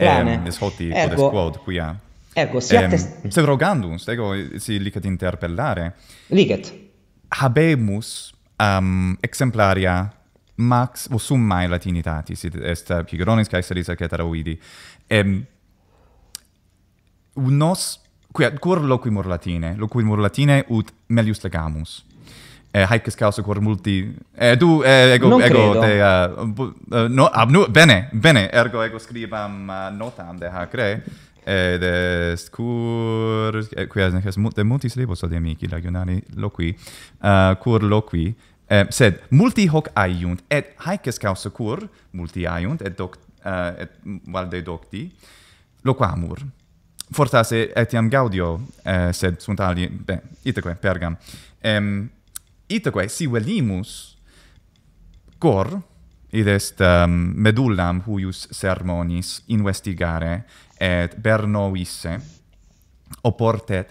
Bene. Um, es hoti ergo, podes quod quia ergo si um, attest... se rogandum stego si licet interpellare licet habemus um, exemplaria max o summae Latinitatis, sit est Pigeronis, Caesaris et cetera uidi. em nos qui ad cor loquimur latine loquimur latine ut melius legamus eh haec est causa cor multi eh du eh, ego non ego credo. te uh, no ab nu bene bene ergo ego scribam uh, notam de hac re ed est cur eh, qui as nec multis libros ad amici legionari loqui uh, cur loqui eh, sed multi hoc aiunt et haec est causa cur multi aiunt et doc uh, eh, et valde docti loquamur fortasse etiam gaudio eh, sed sunt ali be itaque pergam em itaque si velimus cor id est um, ehm, medullam huius sermonis investigare et bernoisse oportet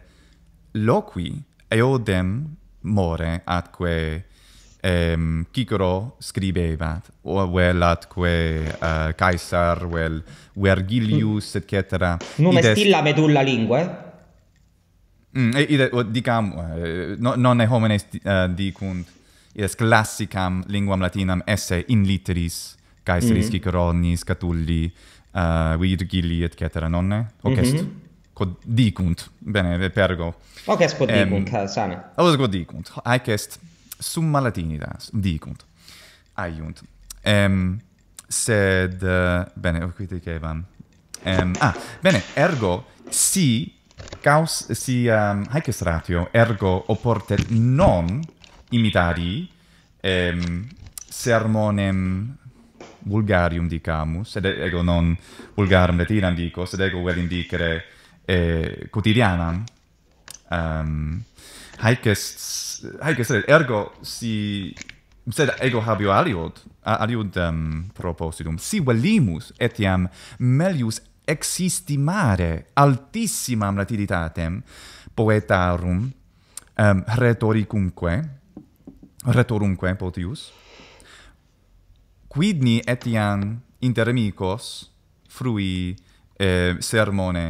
loqui eodem more atque ehm Cicero scribebat o vel atque uh, eh, Caesar vel Vergilius mm. et cetera non ides... est illa medulla lingua eh? mm, ide, dicam uh, no, non homines uh, eh, dicunt ides classicam linguam latinam esse in litteris Caesaris mm -hmm. Ciceronis Catulli uh, Virgili et cetera nonne hoc mm -hmm. est quod mm-hmm. dicunt bene pergo hoc est quod dicunt um, sane hoc est quod dicunt haec est summa latinita dicunt aiunt ehm um, sed uh, bene ho quite che van ehm um, ah bene ergo si caus si um, haec est ratio ergo oportet non imitari ehm um, sermonem vulgarium dicamus sed ego non vulgarum latinam dico sed ego vel indicare eh, quotidianam ehm um, haec est haec ergo si sed ego habio aliud aliud um, propositum si velimus etiam melius existimare altissimam latiditatem poetarum um, rhetoricumque rhetorumque potius quidni etiam inter amicos frui eh, sermone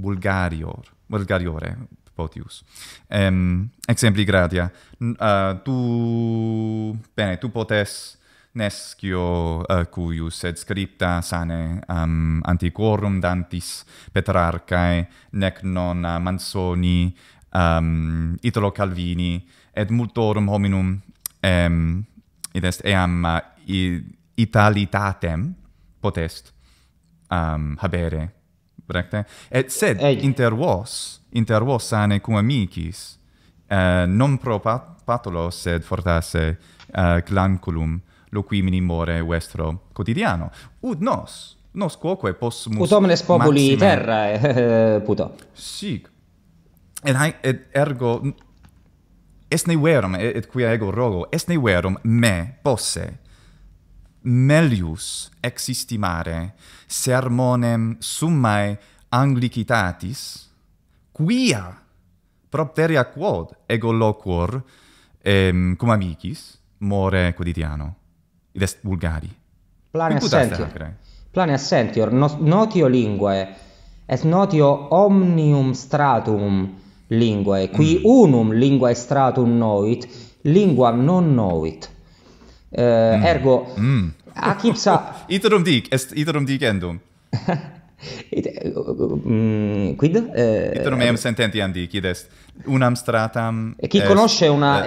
vulgarior vulgariore potius. Ehm um, exempli gradia. Uh, tu bene, tu potes nescio uh, cuius sed scripta sane um, antiquorum dantis Petrarcae nec non uh, Mansoni um, Italo Calvini et multorum hominum um, id est eam uh, i, italitatem potest um, habere recte et sed Ei. inter vos inter vos sane cum amicis eh, non pro pat sed fortasse clanculum eh, loquimini more vestro quotidiano ut nos nos quoque possumus ut omnes populi maxime... terrae eh, puto sic et, hai, et ergo est ne verum et, et quia ego rogo est ne verum me posse melius existimare sermonem summae anglicitatis quia propteria quod ego loquor cum amicis more quotidiano id est vulgari plane assenti plane assenti notio linguae est notio omnium stratum linguae qui mm. unum linguae stratum novit lingua non novit Eh, mm. Ergo, mm. akipsa... iterum dic, est iterum dicendum. It, uh, mm, quid? Uh, eh, iterum eam eh, sententiam dic, id est unam stratam... E chi conosce una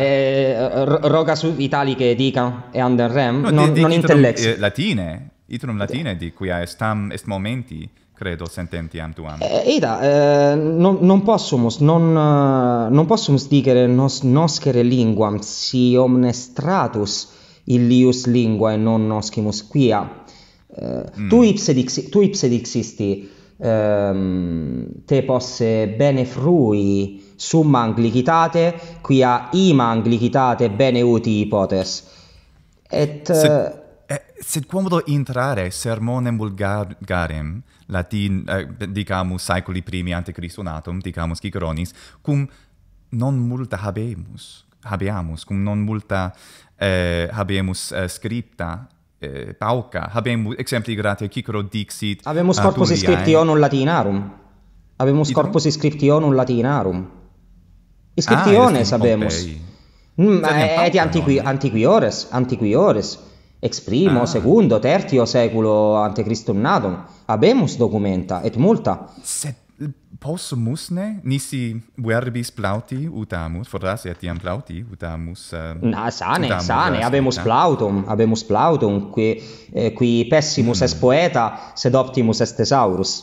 roga su italiche dicam e andem rem, non, non um, intellex. latine, iterum latine di dic, quia est est momenti credo sententiam tuam. ida, non, posso possumus, non, non possumus dicere nos, noscere linguam si omnes stratus illius linguae non noscimus quia. Uh, mm. Tu ipse dixi, tu ipse dixisti um, ehm, te posse bene frui summa anglicitate quia ima anglicitate bene uti ipotes Et se, eh, eh, sed quomodo intrare sermonem vulgarem latin eh, dicamus saeculi primi ante Christum natum dicamus Ciceronis cum non multa habemus habeamus cum non multa eh, habemus eh, scripta eh, pauca habemus exempli gratia cicero dixit habemus corpus uh, scriptio non latinarum habemus corpus don't... non latinarum scriptione ah, habemus mm, eh, et antiqui non. antiquiores antiquiores ex primo ah. secundo tertio seculo ante christum natum habemus documenta et multa sed possumus ne nisi verbis plauti utamus foras et iam plauti utamus uh, na sane utamus sane eh, Avemus plautum avemus plautum qui eh, qui pessimus mm. est poeta sed optimus est thesaurus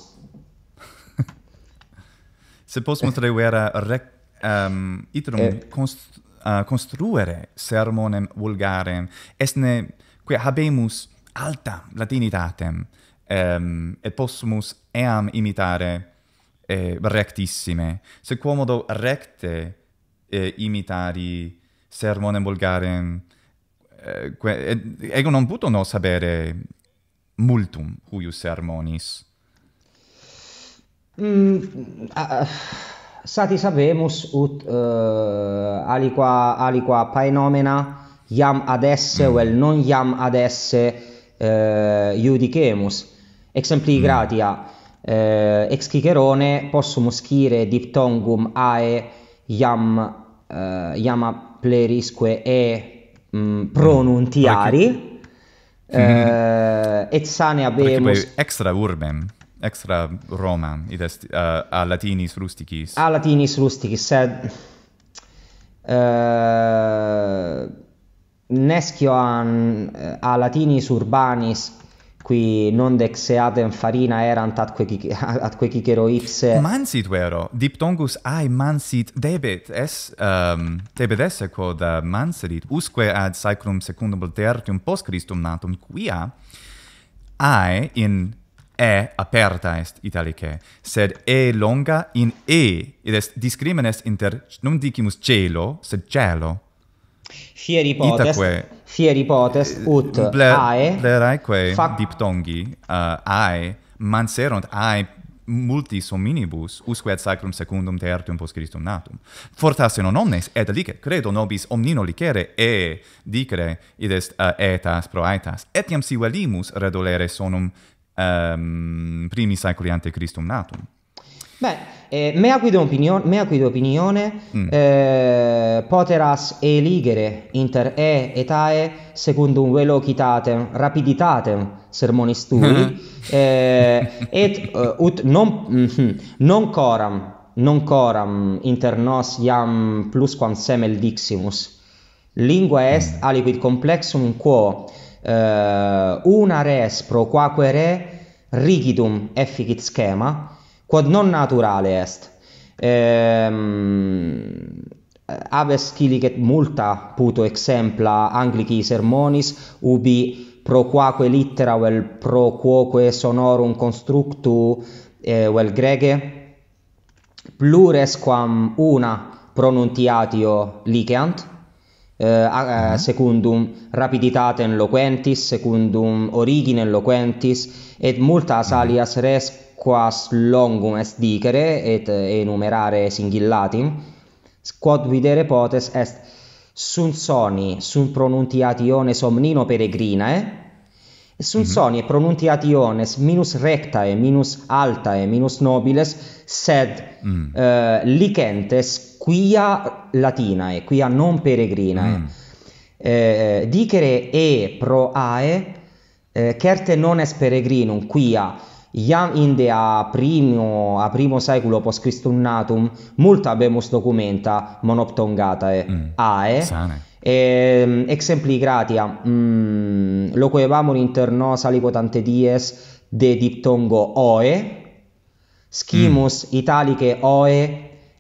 se possumus revera rec um, ehm, iterum eh. const, uh, construere sermonem vulgarem esne qui habemus alta latinitatem ehm, um, et possumus eam imitare e eh, rectissime se quomodo recte eh, imitari sermonem vulgarem eh, ego non puto no sapere multum huius sermonis mm, uh, sati sabemus ut uh, aliqua aliqua paenomena iam ad esse mm. vel non iam ad esse iudicemus exempli mm. gratia eh, ex Cicerone possum scire diptongum ae iam eh, iam plerisque e mh, mm, pronuntiari mm. et sane abemus extra urbem extra roman id est uh, a latinis rusticis a latinis rusticis sed uh, nescio an a latinis urbanis qui non dexeate in farina erant atque atque cicero ipse mansit vero diptongus ai mansit debet es um, debet esse quod uh, usque ad cyclum secundum tertium post christum natum quia ai in e aperta est italicae sed e longa in e id est discrimen inter non dicimus celo sed celo fieri potest Itaque, fieri potest eh, ut ble, ae blerae diptongi uh, eh, ae manserunt ae multi hominibus usque ad sacrum secundum tertium post Christum natum fortasse non omnes et alic credo nobis omnino licere e dicere id est uh, eh, etas pro aetas etiam si valimus redolere sonum um, primi saeculi ante Christum natum Beh, eh, mea quid opinion, mea quid opinione, mm. eh, poteras eligere inter e et ae secundum velocitatem, rapiditatem sermonis tui, mm-hmm. eh, et uh, ut non, mm, non coram, non coram inter nos iam plusquam semel diximus. Lingua est mm. aliquid complexum quo, eh, una res pro quaque re rigidum efficit schema, quod non naturale est ehm habes scilicet multa puto exempla anglici sermonis ubi pro quaque littera vel pro quoque sonorum constructu eh, vel grege plures quam una pronuntiatio liceant eh, eh mhm. secundum rapiditate loquentis, secundum origine loquentis, et multas mhm. alias res quas longum est dicere et eh, enumerare singillatim, quod videre potes est sunt soni, sunt pronuntiationes omnino peregrinae, eh? sunt mm -hmm. sonie iones minus recta et minus alta et minus nobiles sed mm. uh, licentes quia latina et quia non peregrina mm. eh, dicere e pro ae eh, certe non est peregrinum quia iam inde a primo a primo saeculo post christum natum multa habemus documenta monoptongatae mm. ae sane Ehm, exempli gratia mm, loquevamur inter nos aliquotante dies de diptongo oe scimus mm. italiche oe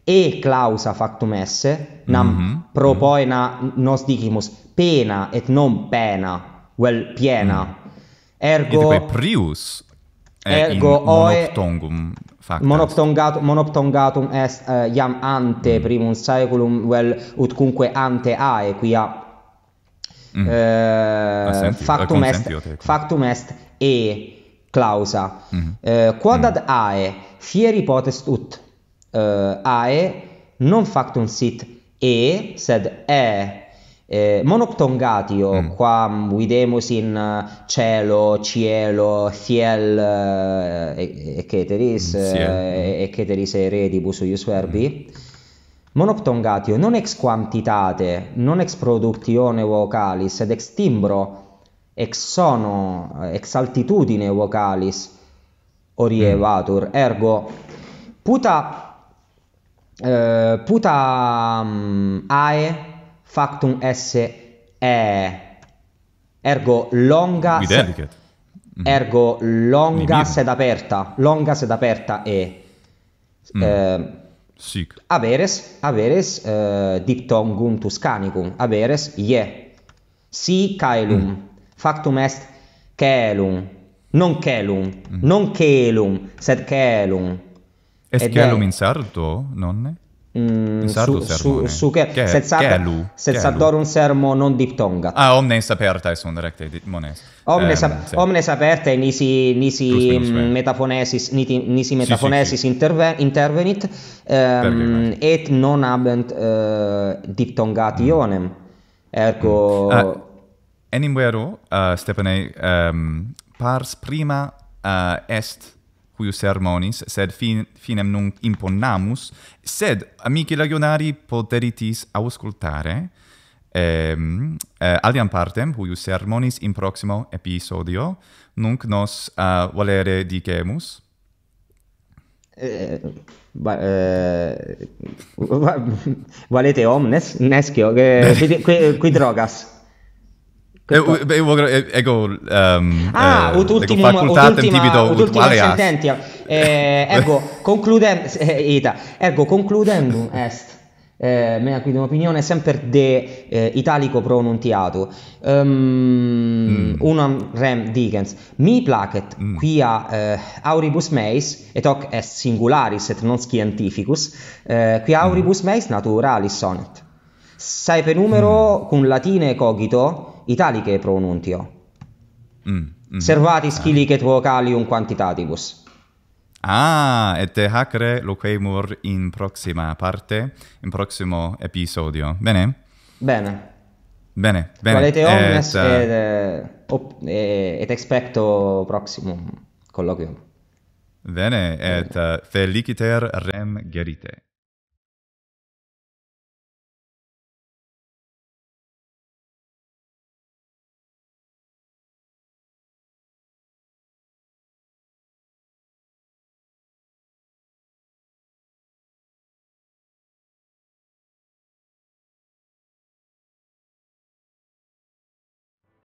e clausa factum esse nam mm -hmm. pro poena mm -hmm. nos dicimus pena et non pena vel piena mm. ergo et prius eh, ergo in oe monoptongatum monoptongatum est uh, iam ante mm. primum saeculum vel ut cumque ante ae quia mm. uh, factum est factum est e clausa mm. uh, mm. ae fieri potest ut uh, ae non factum sit e sed e eh, monoctongatio, oh, mm. qua videmosin, mm, eh, cielo, cielo, ciel, eccetris, eh, mm, eccetris eh. eredibus ius verbi. Mm. Monoctongatio oh, non ex quantitate, non ex productione vocalis, ed ex timbro, ex sono, ex altitudine vocalis, orievatur. Mm. Ergo, puta, eh, puta um, ae factum esse e ergo longa sed, mhm. ergo longa sed aperta longa sed aperta e mm. Eh, sic averes averes eh, diptongum tuscanicum averes ie si caelum mm. factum est caelum non caelum mm. non caelum sed caelum est caelum in sardo nonne Mm, su, su, su che, che senza che senza dor un sermo non diptonga ah omnes aperta est un recte mones omnes um, omnes aperta nisi nisi mm, metafonesis niti, nisi metafonesis si, si, interven, intervenit um, et non habent uh, eh, diptongat mm. ionem ergo mm. uh, ah, enim vero uh, eh, stepane um, ehm, pars prima uh, est quius sermonis, sed fin, finem nunc imponamus, sed, amici legionari, poteritis auscultare ehm, eh, aliam partem, quius sermonis in proximo episodio, nunc nos uh, volere dicemus? Eh, va, eh, va, valete omnes, nescio, eh, qui, qui, qui drogas e ecco... ego ehm um, ah eh, ultimo ultimo Ut ultimo sententi eh, ergo concluden eh, ita ergo concludendum est eh, mea quid opinione semper de eh, italico pronuntiato um, ehm, mm. unam rem digens. mi placet mm. quia eh, auribus meis et hoc est singularis et non scientificus eh, quia mm. auribus mm. meis naturalis sonet saepe numero mm. cum latine cogito italicae pronuntio. Mm, mm, Servatis cilicet et vocalium quantitatibus. Ah, et te hacre loquemur in proxima parte, in proximo episodio. Bene? Bene. Bene, bene. Valete omnes et, eh, et, eh, op, eh, et expecto proximum colloquium. Bene, et bene. feliciter rem gerite.